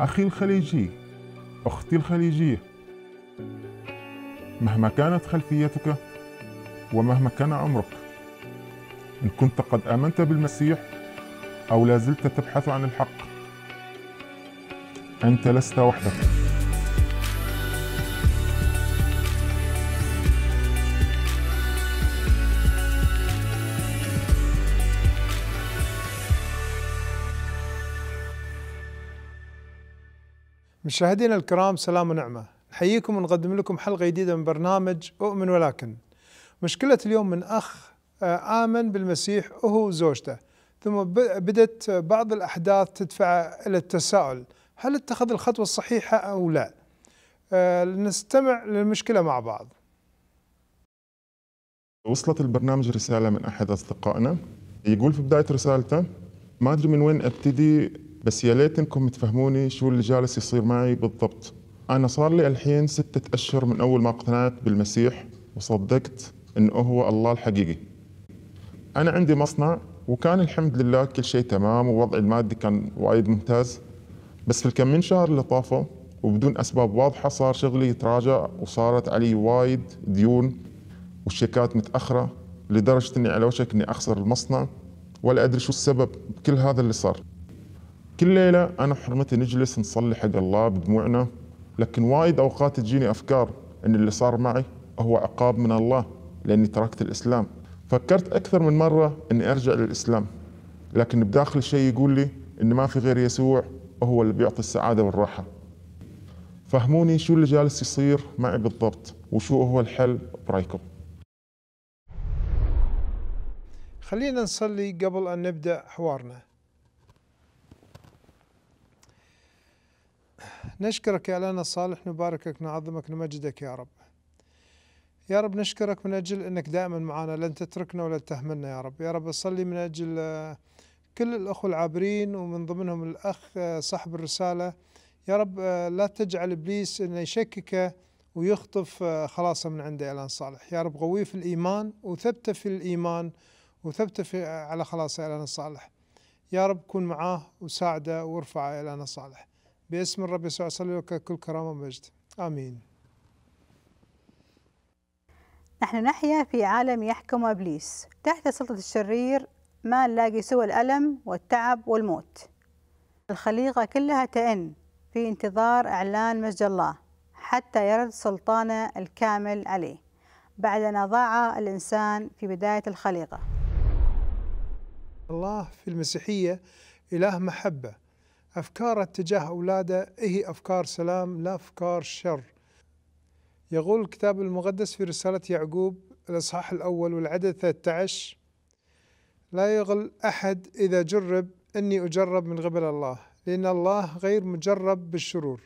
أخي الخليجي أختي الخليجية مهما كانت خلفيتك ومهما كان عمرك إن كنت قد آمنت بالمسيح أو لازلت تبحث عن الحق أنت لست وحدك مشاهدينا الكرام سلام ونعمة نحييكم ونقدم لكم حلقة جديدة من برنامج أؤمن ولكن مشكلة اليوم من أخ آه، آمن بالمسيح وهو وزوجته ثم بدت بعض الأحداث تدفع إلى التساؤل هل اتخذ الخطوة الصحيحة أو لا آه، نستمع للمشكلة مع بعض وصلت البرنامج رسالة من أحد أصدقائنا يقول في بداية رسالته ما أدري من وين أبتدي بس يا ليت انكم تفهموني شو اللي جالس يصير معي بالضبط انا صار لي الحين ستة اشهر من اول ما اقتنعت بالمسيح وصدقت انه هو الله الحقيقي انا عندي مصنع وكان الحمد لله كل شيء تمام ووضعي المادي كان وايد ممتاز بس في الكم من شهر اللي طافوا وبدون اسباب واضحه صار شغلي يتراجع وصارت علي وايد ديون والشيكات متاخره لدرجه اني على وشك اني اخسر المصنع ولا ادري شو السبب بكل هذا اللي صار كل ليله انا وحرمتي نجلس نصلي حق الله بدموعنا لكن وايد اوقات تجيني افكار ان اللي صار معي هو عقاب من الله لاني تركت الاسلام فكرت اكثر من مره اني ارجع للاسلام لكن بداخل شيء يقول لي ان ما في غير يسوع وهو اللي بيعطي السعاده والراحه فهموني شو اللي جالس يصير معي بالضبط وشو هو الحل برايكم خلينا نصلي قبل أن نبدأ حوارنا نشكرك يا إعلان الصالح نباركك نعظمك نمجدك يا رب يا رب نشكرك من أجل أنك دائما معنا لن تتركنا ولا تهملنا يا رب يا رب أصلي من أجل آه، كل الأخوة العابرين ومن ضمنهم الأخ آه، صاحب الرسالة يا رب آه، لا تجعل إبليس أن يشكك ويخطف خلاصه من عنده إعلان صالح يا رب قويه في الإيمان وثبته في الإيمان وثبته في على يا إعلان صالح يا رب كن معاه وساعده وارفعه إعلان صالح باسم الرب يسوع أصلي لك كل كرامة ومجد آمين نحن نحيا في عالم يحكم إبليس تحت سلطة الشرير ما نلاقي سوى الألم والتعب والموت الخليقة كلها تئن في انتظار إعلان مجد الله حتى يرد سلطانه الكامل عليه بعد أن ضاع الإنسان في بداية الخليقة الله في المسيحية إله محبة أفكاره تجاه أولاده إيه هي أفكار سلام لا أفكار شر يقول الكتاب المقدس في رسالة يعقوب الإصحاح الأول والعدد 13 لا يغل أحد إذا جرب أني أجرب من قبل الله لأن الله غير مجرب بالشرور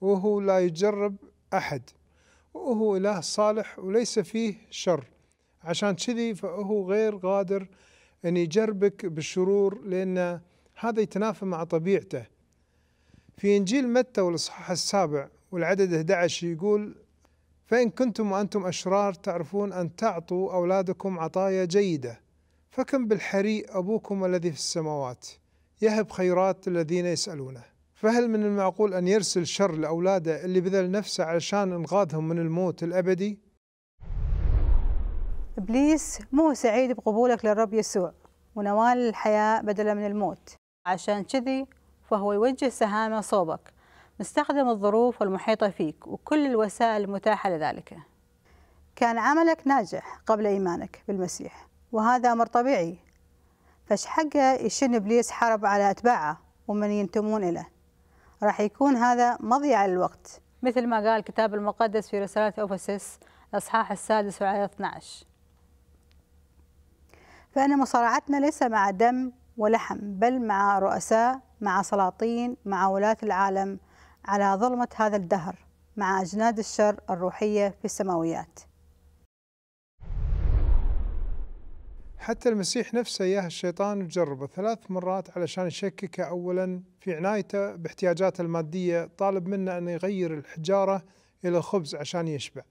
وهو لا يجرب أحد وهو إله صالح وليس فيه شر عشان كذي فهو غير قادر أن يجربك بالشرور لأنه هذا يتنافى مع طبيعته في إنجيل متى والإصحاح السابع والعدد 11 يقول فإن كنتم وأنتم أشرار تعرفون أن تعطوا أولادكم عطايا جيدة فكم بالحري أبوكم الذي في السماوات يهب خيرات الذين يسألونه فهل من المعقول أن يرسل شر لأولاده اللي بذل نفسه علشان إنقاذهم من الموت الأبدي؟ إبليس مو سعيد بقبولك للرب يسوع ونوال الحياة بدلا من الموت عشان كذي فهو يوجه سهامه صوبك مستخدم الظروف المحيطة فيك وكل الوسائل المتاحة لذلك كان عملك ناجح قبل إيمانك بالمسيح وهذا أمر طبيعي فش حقه يشن إبليس حرب على أتباعه ومن ينتمون إليه راح يكون هذا مضيع للوقت مثل ما قال الكتاب المقدس في رسالة أوفسس الإصحاح السادس والعدد 12 فإن مصارعتنا ليس مع دم ولحم بل مع رؤساء مع سلاطين مع ولاة العالم على ظلمة هذا الدهر مع أجناد الشر الروحية في السماويات حتى المسيح نفسه ياه الشيطان وجربه ثلاث مرات علشان يشككه أولا في عنايته باحتياجاته المادية طالب منه أن يغير الحجارة إلى خبز عشان يشبع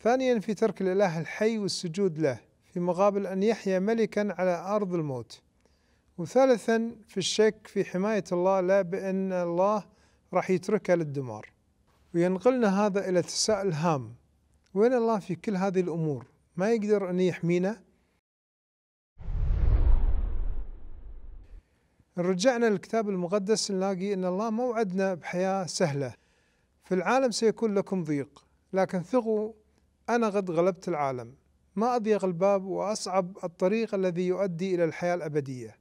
ثانيا في ترك الإله الحي والسجود له في مقابل أن يحيا ملكا على أرض الموت وثالثا في الشك في حماية الله لا بأن الله راح يتركها للدمار وينقلنا هذا إلى تساؤل هام وين الله في كل هذه الأمور ما يقدر أن يحمينا رجعنا للكتاب المقدس نلاقي أن الله موعدنا بحياة سهلة في العالم سيكون لكم ضيق لكن ثقوا أنا قد غلبت العالم ما أضيق الباب وأصعب الطريق الذي يؤدي إلى الحياة الأبدية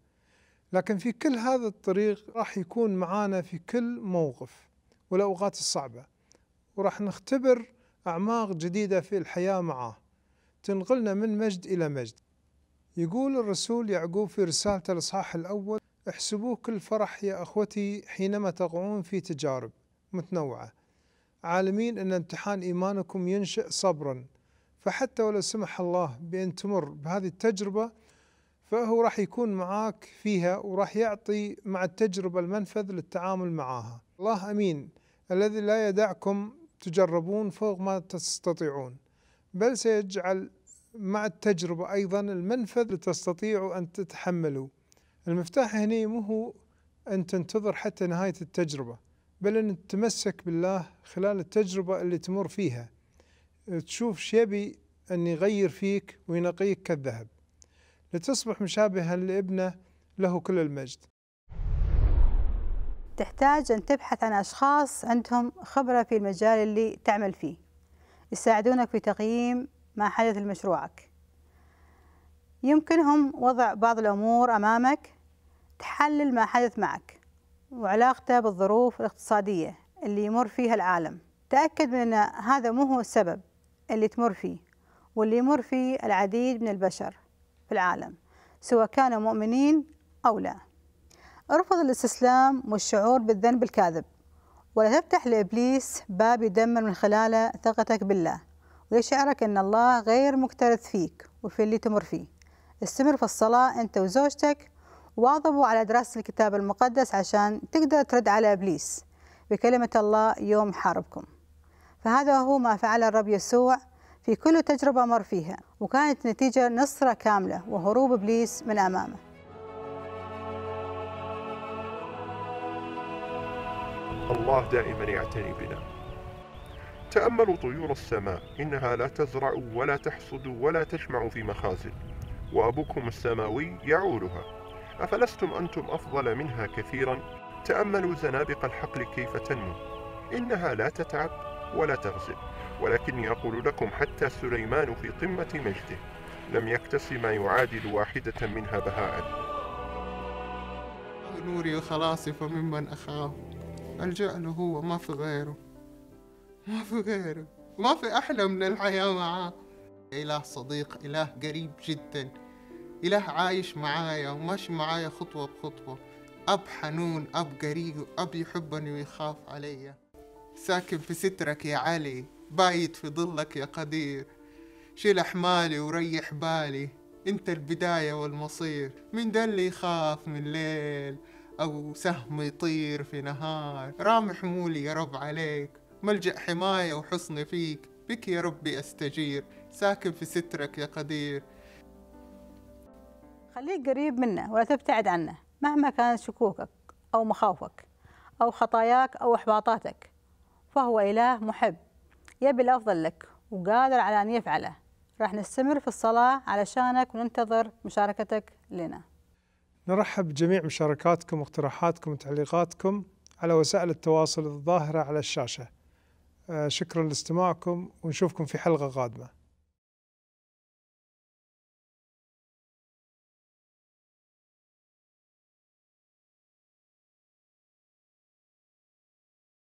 لكن في كل هذا الطريق راح يكون معانا في كل موقف والأوقات الصعبة وراح نختبر أعماق جديدة في الحياة معه تنقلنا من مجد إلى مجد يقول الرسول يعقوب في رسالته الإصحاح الأول احسبوه كل فرح يا أخوتي حينما تقعون في تجارب متنوعة عالمين أن امتحان إيمانكم ينشئ صبرا فحتى ولو سمح الله بأن تمر بهذه التجربة فهو راح يكون معاك فيها وراح يعطي مع التجربة المنفذ للتعامل معها الله أمين الذي لا يدعكم تجربون فوق ما تستطيعون بل سيجعل مع التجربة أيضا المنفذ لتستطيعوا أن تتحملوا المفتاح هنا مو هو أن تنتظر حتى نهاية التجربة بل أن تتمسك بالله خلال التجربة اللي تمر فيها تشوف شيبي أن يغير فيك وينقيك كالذهب لتصبح مشابهة لابنه له كل المجد تحتاج أن تبحث عن أشخاص عندهم خبرة في المجال اللي تعمل فيه يساعدونك في تقييم ما حدث لمشروعك يمكنهم وضع بعض الأمور أمامك تحلل ما حدث معك وعلاقته بالظروف الاقتصادية اللي يمر فيها العالم تأكد من أن هذا مو هو السبب اللي تمر فيه واللي يمر فيه العديد من البشر في العالم سواء كانوا مؤمنين أو لا ارفض الاستسلام والشعور بالذنب الكاذب ولا تفتح لإبليس باب يدمر من خلاله ثقتك بالله ويشعرك أن الله غير مكترث فيك وفي اللي تمر فيه استمر في الصلاة أنت وزوجتك واضبوا على دراسة الكتاب المقدس عشان تقدر ترد على إبليس بكلمة الله يوم حاربكم فهذا هو ما فعل الرب يسوع في كل تجربة مر فيها وكانت نتيجة نصرة كاملة وهروب إبليس من أمامه الله دائما يعتني بنا تأملوا طيور السماء إنها لا تزرع ولا تحصد ولا تجمع في مخازن وأبوكم السماوي يعولها أفلستم أنتم أفضل منها كثيرا تأملوا زنابق الحقل كيف تنمو إنها لا تتعب ولا تغزل ولكني أقول لكم حتى سليمان في قمة مجده لم يكتس ما يعادل واحدة منها بهاء نوري وخلاصي فممن أخاه ألجأ له هو ما في غيره ما في غيره ما في أحلى من الحياة معاه إله صديق إله قريب جدا إله عايش معايا وماشي معايا خطوة بخطوة أب حنون أب قريب أب يحبني ويخاف عليا ساكن في سترك يا علي بايت في ظلك يا قدير شيل أحمالي وريح بالي انت البداية والمصير من ده اللي يخاف من ليل أو سهم يطير في نهار رام حمولي يا رب عليك ملجأ حماية وحصن فيك بك يا ربي أستجير ساكن في سترك يا قدير خليك قريب منه ولا تبتعد عنه مهما كانت شكوكك أو مخاوفك أو خطاياك أو إحباطاتك فهو إله محب يبي الأفضل لك وقادر على أن يفعله راح نستمر في الصلاة علشانك وننتظر مشاركتك لنا نرحب بجميع مشاركاتكم واقتراحاتكم وتعليقاتكم على وسائل التواصل الظاهرة على الشاشة آه، شكرا لاستماعكم ونشوفكم في حلقة قادمة